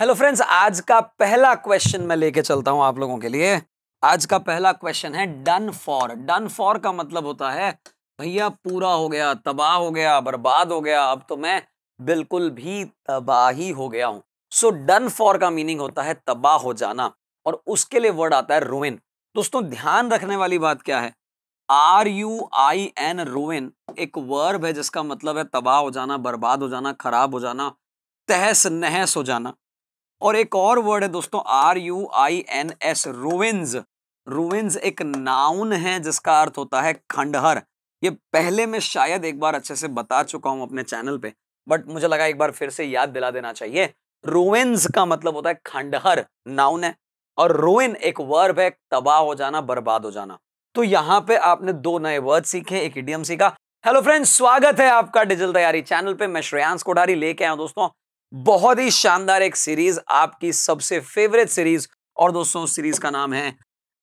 hello friends आज का पहला क्वेश्चन मैं लेके चलता हूं आप लोगों के लिए आज का पहला क्वेश्चन है डन फॉर डन फॉर का मतलब होता है भैया पूरा हो गया तबाह हो गया बर्बाद हो गया अब तो मैं बिल्कुल भी तबाही हो गया हूं सो डन फॉर का मीनिंग होता है तबाह हो जाना और उसके लिए वर्ड आता है रोइन दोस्तों ध्यान रखने वाली बात क्या है R U I N ruin एक वर्ब है जिसका मतलब है तबाह हो जाना बर्बाद हो जाना खराब हो जाना तहस नहस हो जाना और एक और वर्ड है दोस्तों R U I N S ruins ruins एक नाउन है जिसका अर्थ होता है खंडहर ये पहले मैं शायद एक बार अच्छे से बता चुका हूं अपने चैनल पे बट मुझे लगा एक बार फिर से याद दिला देना चाहिए रोविंस का मतलब होता है खंडहर नाउन है और रोइन एक वर्ब है तबाह हो जाना बर्बाद हो जाना तो यहाँ पे आपने दो नए वर्ड सीखे एक इडियम सीखा हेलो फ्रेंड्स स्वागत है आपका डिजिटल तैयारी चैनल पे मैं श्रेयांश कोठारी लेके आया दोस्तों बहुत ही शानदार एक सीरीज आपकी सबसे फेवरेट सीरीज और दोस्तों सीरीज का नाम है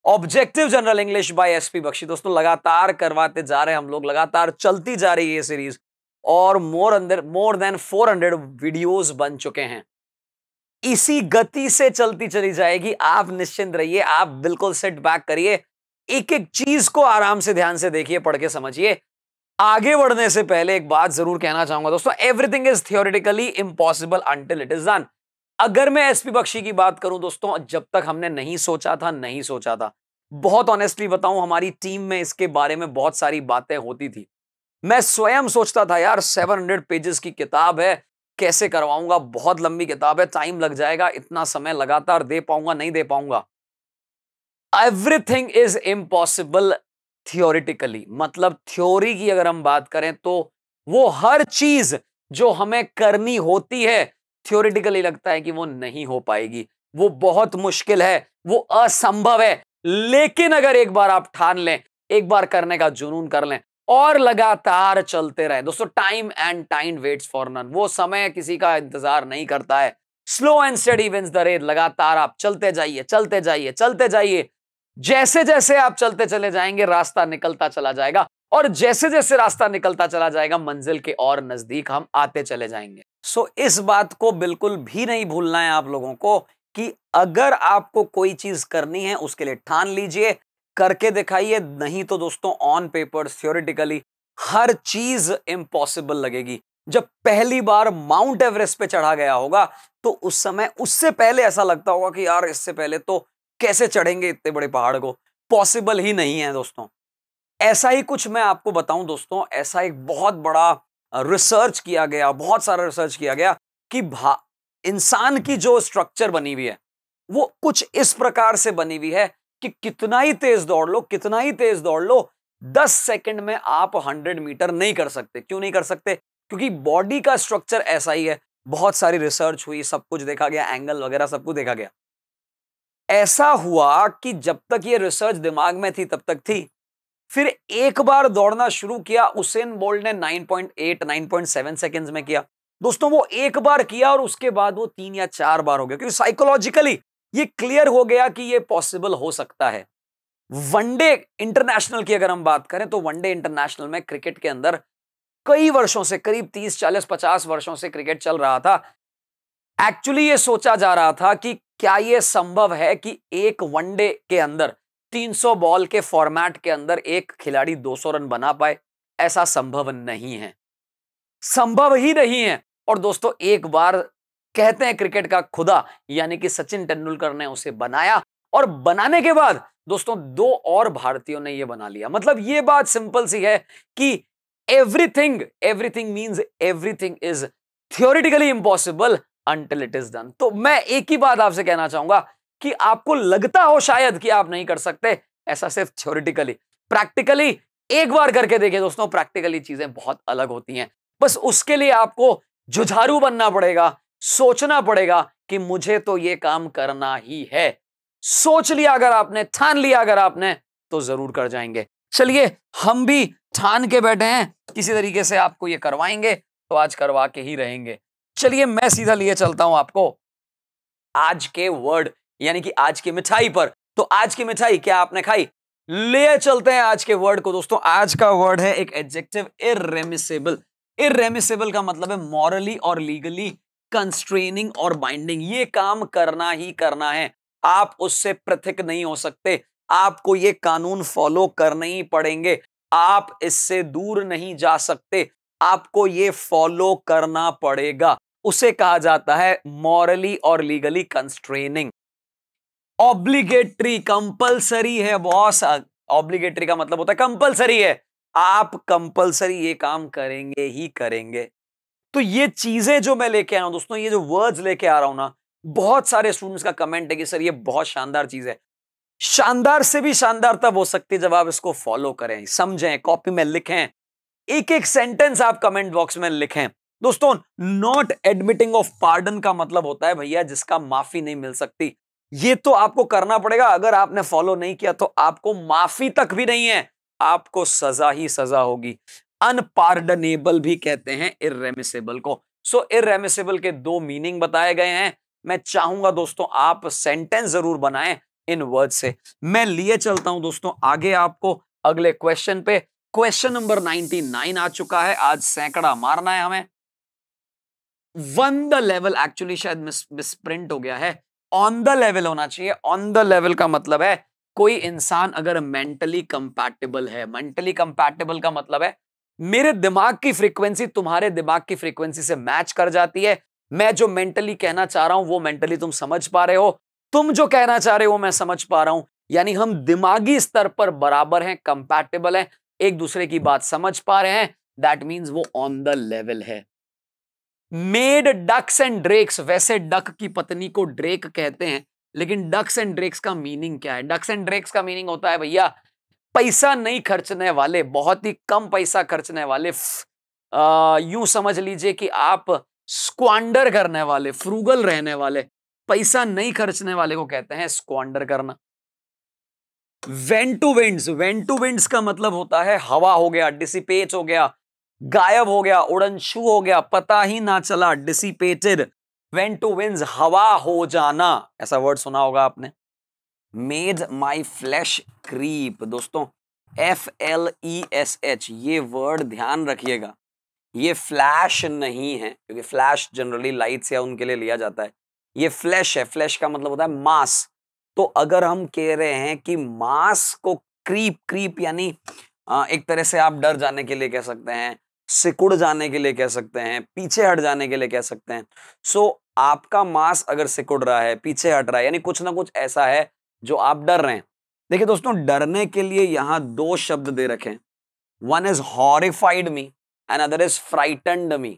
objective general English by SP Bakshi दोस्तों लगातार करवाते जा रहे हैं हम लोग लगातार चलती जा रही है ये सीरीज और मोर अंदर मोर देन 400 वीडियोस बन चुके हैं इसी गति से चलती चली जाएगी आप निश्चिंत रहिए आप बिल्कुल सेट बैक करिए एक एक चीज को आराम से ध्यान से देखिए पढ़ के समझिए आगे बढ़ने से पहले एक बात जरूर कहना चाहूंगा दोस्तों everything is theoretically impossible until it is done अगर मैं एसपी बख्शी की बात करूं दोस्तों जब तक हमने नहीं सोचा था नहीं सोचा था बहुत ऑनेस्टली बताऊं हमारी टीम में इसके बारे में बहुत सारी बातें होती थी मैं स्वयं सोचता था यार 700 पेजेस की किताब है कैसे करवाऊंगा बहुत लंबी किताब है टाइम लग जाएगा इतना समय लगातार दे पाऊंगा नहीं दे पाऊंगा एवरीथिंग इज इम्पॉसिबल थियोरिटिकली मतलब थ्योरी की अगर हम बात करें तो वो हर चीज जो हमें करनी होती है थ्योरिटिकली लगता है कि वो नहीं हो पाएगी वो बहुत मुश्किल है वो असंभव है लेकिन अगर एक बार आप ठान लें एक बार करने का जुनून कर लें और लगातार चलते रहे दोस्तों time and time waits for none वो समय किसी का इंतजार नहीं करता है slow and steady wins the race लगातार आप चलते जाइए चलते जाइए चलते जाइए जैसे जैसे आप चलते चले जाएंगे रास्ता निकलता चला जाएगा और जैसे जैसे रास्ता निकलता चला जाएगा मंजिल के और नजदीक हम आते चले जाएंगे सो इस बात को बिल्कुल भी नहीं भूलना है आप लोगों को कि अगर आपको कोई चीज करनी है उसके लिए ठान लीजिए करके दिखाइए नहीं तो दोस्तों ऑन पेपर थियोरिटिकली हर चीज इम्पॉसिबल लगेगी जब पहली बार माउंट एवरेस्ट पे चढ़ा गया होगा तो उस समय उससे पहले ऐसा लगता होगा कि यार इससे पहले तो कैसे चढ़ेंगे इतने बड़े पहाड़ को पॉसिबल ही नहीं है दोस्तों ऐसा ही कुछ मैं आपको बताऊं दोस्तों ऐसा एक बहुत बड़ा रिसर्च किया गया बहुत सारा रिसर्च किया गया कि भा इंसान की जो स्ट्रक्चर बनी हुई है वो कुछ इस प्रकार से बनी हुई है कि कितना ही तेज दौड़ लो कितना ही तेज दौड़ लो दस सेकंड में आप हंड्रेड मीटर नहीं कर सकते क्यों नहीं कर सकते क्योंकि बॉडी का स्ट्रक्चर ऐसा ही है बहुत सारी रिसर्च हुई सब कुछ देखा गया एंगल वगैरह सब कुछ देखा गया ऐसा हुआ कि जब तक ये रिसर्च दिमाग में थी तब तक थी फिर एक बार दौड़ना शुरू किया उसेन बोल्ट ने 9.8 9.7 सेकंड्स में किया दोस्तों वो एक बार किया और उसके बाद वो तीन या चार बार हो गया क्योंकि साइकोलॉजिकली ये क्लियर हो गया कि ये पॉसिबल हो सकता है वनडे इंटरनेशनल की अगर हम बात करें तो वनडे इंटरनेशनल में क्रिकेट के अंदर कई वर्षों से करीब 30 40 50 वर्षों से क्रिकेट चल रहा था एक्चुअली ये सोचा जा रहा था कि क्या ये संभव है कि एक वनडे के अंदर 300 बॉल के फॉर्मेट के अंदर एक खिलाड़ी 200 रन बना पाए ऐसा संभव नहीं है संभव ही नहीं है और दोस्तों एक बार कहते हैं क्रिकेट का खुदा यानी कि सचिन तेंदुलकर ने उसे बनाया और बनाने के बाद दोस्तों दो और भारतीयों ने यह बना लिया मतलब ये बात सिंपल सी है कि everything everything means everything is theoretically impossible until it is done तो मैं एक ही बात आपसे कहना चाहूंगा कि आपको लगता हो शायद कि आप नहीं कर सकते ऐसा सिर्फ थ्योरिटिकली प्रैक्टिकली एक बार करके देखिए दोस्तों प्रैक्टिकली चीजें बहुत अलग होती हैं बस उसके लिए आपको जुझारू बनना पड़ेगा सोचना पड़ेगा कि मुझे तो ये काम करना ही है सोच लिया अगर आपने ठान लिया अगर आपने तो जरूर कर जाएंगे चलिए हम भी ठान के बैठे हैं किसी तरीके से आपको ये करवाएंगे तो आज करवा के ही रहेंगे चलिए मैं सीधा लिए चलता हूं आपको आज के वर्ड यानी कि आज की मिठाई पर तो आज की मिठाई क्या आपने खाई ले चलते हैं आज के वर्ड को दोस्तों आज का वर्ड है एक एडजेक्टिव इेमिसेबल इेमिसेबल का मतलब है मॉरली और लीगली कंस्ट्रेनिंग और बाइंडिंग ये काम करना ही करना है आप उससे पृथक नहीं हो सकते आपको ये कानून फॉलो करने ही पड़ेंगे आप इससे दूर नहीं जा सकते आपको ये फॉलो करना पड़ेगा उसे कहा जाता है मॉरली और लीगली कंस्ट्रेनिंग ऑब्लिगेटरी कंपलसरी है बॉस ऑब्लिगेटरी का मतलब होता है कंपलसरी है आप कंपलसरी ये काम करेंगे ही करेंगे तो ये चीजें जो मैं लेके आया हूं दोस्तों ये जो वर्ड्स लेके आ रहा हूं ना बहुत सारे स्टूडेंट्स का कमेंट है कि सर ये बहुत शानदार चीज है शानदार से भी शानदार तब हो सकती है जब आप इसको फॉलो करें समझें कॉपी में लिखें एक एक सेंटेंस आप कमेंट बॉक्स में लिखें दोस्तों नॉट एडमिटिंग ऑफ पार्डन का मतलब होता है भैया जिसका माफी नहीं मिल सकती ये तो आपको करना पड़ेगा अगर आपने फॉलो नहीं किया तो आपको माफी तक भी नहीं है आपको सजा ही सजा होगी अनपार्डनेबल भी कहते हैं इरेमिसेबल को सो so, इरेमिसेबल के दो मीनिंग बताए गए हैं मैं चाहूंगा दोस्तों आप सेंटेंस जरूर बनाए इन वर्ड से मैं लिए चलता हूं दोस्तों आगे आपको अगले क्वेश्चन पे क्वेश्चन नंबर 99 आ चुका है आज सैकड़ा मारना है हमें वन द लेवल एक्चुअली शायद मिस मिसप्रिंट हो गया है ऑन द लेवल होना चाहिए ऑन द लेवल का मतलब है कोई इंसान अगर मेंटली कंपैटिबल है मेंटली कंपैटिबल का मतलब है मेरे दिमाग की फ्रीक्वेंसी तुम्हारे दिमाग की फ्रीक्वेंसी से मैच कर जाती है मैं जो मेंटली कहना चाह रहा हूं वो मेंटली तुम समझ पा रहे हो तुम जो कहना चाह रहे हो मैं समझ पा रहा हूं यानी हम दिमागी स्तर पर बराबर हैं कंपैटिबल हैं एक दूसरे की बात समझ पा रहे हैं दैट मीन्स वो ऑन द लेवल है मेड डक्स एंड ड्रेक्स वैसे डक की पत्नी को ड्रेक कहते हैं लेकिन डक्स एंड ड्रेक्स का मीनिंग क्या है डक्स एंड ड्रेक्स का मीनिंग होता है भैया पैसा नहीं खर्चने वाले बहुत ही कम पैसा खर्चने वाले यूं समझ लीजिए कि आप स्क्वांडर करने वाले फ्रूगल रहने वाले पैसा नहीं खर्चने वाले को कहते हैं स्क्वांडर करना वेंटू विंड्स वेंटू विंड्स का मतलब होता है हवा हो गया डिसिपेच हो गया गायब हो गया उड़न छू हो गया पता ही ना चला डिसिपेटेड वेन टू विंस हवा हो जाना ऐसा वर्ड सुना होगा आपने मेड माई फ्लैश क्रीप दोस्तों F L E S H ये वर्ड ध्यान रखिएगा ये फ्लैश नहीं है क्योंकि फ्लैश जनरली लाइट्स या उनके लिए लिया जाता है ये फ्लैश है फ्लैश का मतलब होता है मास तो अगर हम कह रहे हैं कि मास को क्रीप क्रीप यानी एक तरह से आप डर जाने के लिए कह सकते हैं सिकुड़ जाने के लिए कह सकते हैं पीछे हट जाने के लिए कह सकते हैं सो so, आपका मांस अगर सिकुड़ रहा है पीछे हट रहा है यानी कुछ ना कुछ ऐसा है जो आप डर रहे हैं देखिए दोस्तों डरने के लिए यहां दो शब्द दे रखे one is horrified me and other is frightened me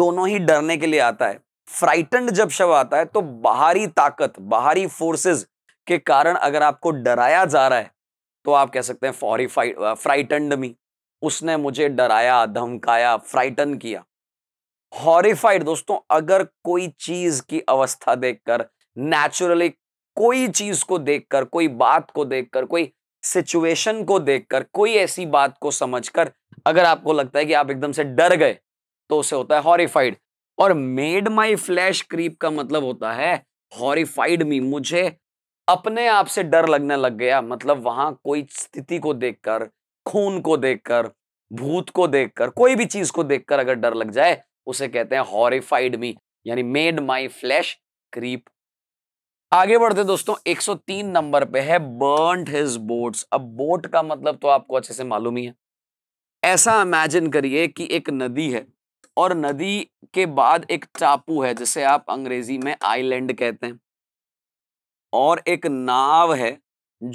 दोनों ही डरने के लिए आता है फ्राइटनड जब शब्द आता है तो बाहरी ताकत बाहरी फोर्सेज के कारण अगर आपको डराया जा रहा है तो आप कह सकते हैं फॉरिफाइड फ्राइटेंड मी उसने मुझे डराया धमकाया फ्राइटन किया हॉरिफाइड दोस्तों अगर कोई चीज की अवस्था देखकर नेचुरली कोई चीज को देखकर कोई बात को देखकर कोई सिचुएशन को देखकर कोई ऐसी बात को समझकर अगर आपको लगता है कि आप एकदम से डर गए तो उसे होता है हॉरिफाइड और मेड माई फ्लैश क्रीप का मतलब होता है हॉरिफाइड मी मुझे अपने आप से डर लगने लग गया मतलब वहां कोई स्थिति को देखकर खून को देखकर भूत को देखकर कोई भी चीज को देखकर अगर डर लग जाए उसे कहते हैं हॉरिफाइड मी यानी मेड माय फ्लैश क्रीप आगे बढ़ते दोस्तों 103 नंबर पे है बर्न हिज बोट्स अब बोट का मतलब तो आपको अच्छे से मालूम ही है ऐसा इमेजिन करिए कि एक नदी है और नदी के बाद एक टापू है जिसे आप अंग्रेजी में आइलैंड कहते हैं और एक नाव है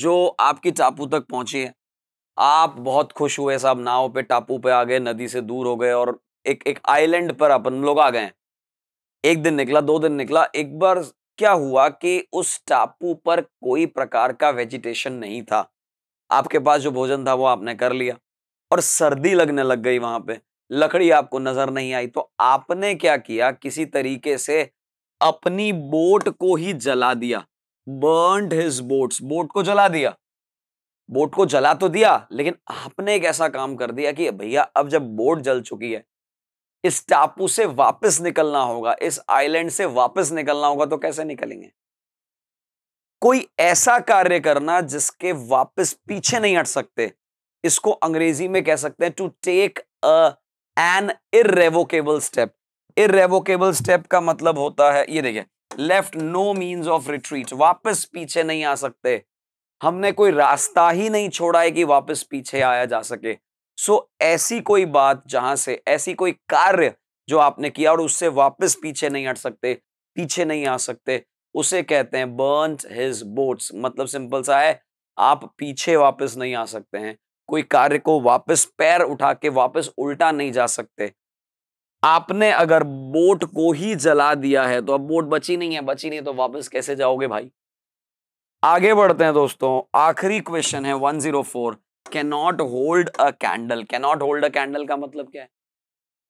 जो आपकी टापू तक पहुंची है आप बहुत खुश हुए साहब नाव पे टापू पे आ गए नदी से दूर हो गए और एक एक आइलैंड पर अपन लोग आ गए एक दिन निकला दो दिन निकला एक बार क्या हुआ कि उस टापू पर कोई प्रकार का वेजिटेशन नहीं था आपके पास जो भोजन था वो आपने कर लिया और सर्दी लगने लग गई वहां पे लकड़ी आपको नजर नहीं आई तो आपने क्या किया किसी तरीके से अपनी बोट को ही जला दिया बर्न हिज बोट्स बोट को जला दिया बोट को जला तो दिया लेकिन आपने एक ऐसा काम कर दिया कि भैया अब जब बोट जल चुकी है इस टापू से वापस निकलना होगा इस आइलैंड से वापस निकलना होगा तो कैसे निकलेंगे कोई ऐसा कार्य करना जिसके वापस पीछे नहीं हट सकते इसको अंग्रेजी में कह सकते हैं to take a an irrevocable step irrevocable step का मतलब होता है ये देखिए left no mean of retreat वापस पीछे नहीं आ सकते हमने कोई रास्ता ही नहीं छोड़ा है कि वापस पीछे आया जा सके सो so, ऐसी कोई बात जहां से ऐसी कोई कार्य जो आपने किया और उससे वापस पीछे नहीं हट सकते पीछे नहीं आ सकते उसे कहते हैं बर्न हिज बोट्स मतलब सिंपल सा है आप पीछे वापस नहीं आ सकते हैं कोई कार्य को वापस पैर उठा के वापस उल्टा नहीं जा सकते आपने अगर बोट को ही जला दिया है तो अब बोट बची नहीं है बची नहीं है तो वापस कैसे जाओगे भाई आगे बढ़ते हैं दोस्तों आखिरी क्वेश्चन है 104 can not hold a candle can not hold a candle का मतलब क्या है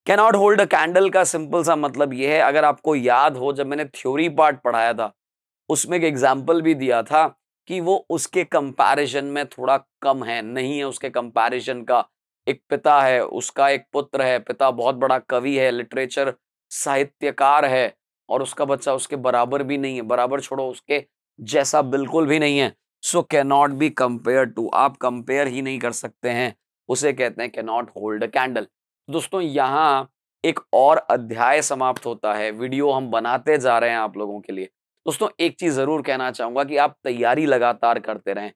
can not hold a candle का सिंपल सा मतलब यह है अगर आपको याद हो जब मैंने थ्योरी पार्ट पढ़ाया था उसमें एक एग्जाम्पल भी दिया था कि वो उसके कंपैरिजन में थोड़ा कम है नहीं है उसके कंपैरिजन का एक पिता है उसका एक पुत्र है पिता बहुत बड़ा कवि है लिटरेचर साहित्यकार है और उसका बच्चा उसके बराबर भी नहीं है बराबर छोड़ो उसके जैसा बिल्कुल भी नहीं है so cannot be compare to आप कंपेयर ही नहीं कर सकते हैं उसे कहते हैं नॉट होल्ड अ कैंडल दोस्तों यहाँ एक और अध्याय समाप्त होता है वीडियो हम बनाते जा रहे हैं आप लोगों के लिए दोस्तों एक चीज जरूर कहना चाहूंगा कि आप तैयारी लगातार करते रहें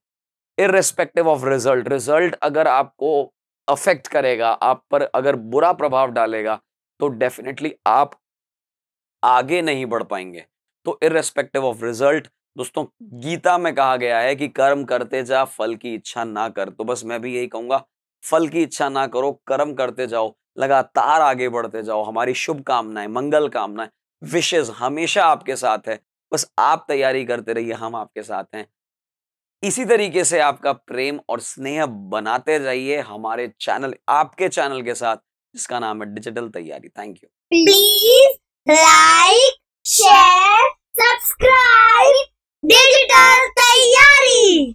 इरेस्पेक्टिव ऑफ रिजल्ट रिजल्ट अगर आपको अफेक्ट करेगा आप पर अगर बुरा प्रभाव डालेगा तो डेफिनेटली आप आगे नहीं बढ़ पाएंगे तो इरेस्पेक्टिव ऑफ रिजल्ट दोस्तों गीता में कहा गया है कि कर्म करते जा फल की इच्छा ना कर तो बस मैं भी यही कहूंगा फल की इच्छा ना करो कर्म करते जाओ लगातार आगे बढ़ते जाओ हमारी शुभकामनाएं मंगल कामनाएं विशेष हमेशा आपके साथ है बस आप तैयारी करते रहिए हम आपके साथ हैं इसी तरीके से आपका प्रेम और स्नेह बनाते जाइए हमारे चैनल आपके चैनल के साथ जिसका नाम है डिजिटल तैयारी thank you please like share subscribe digital तैयारी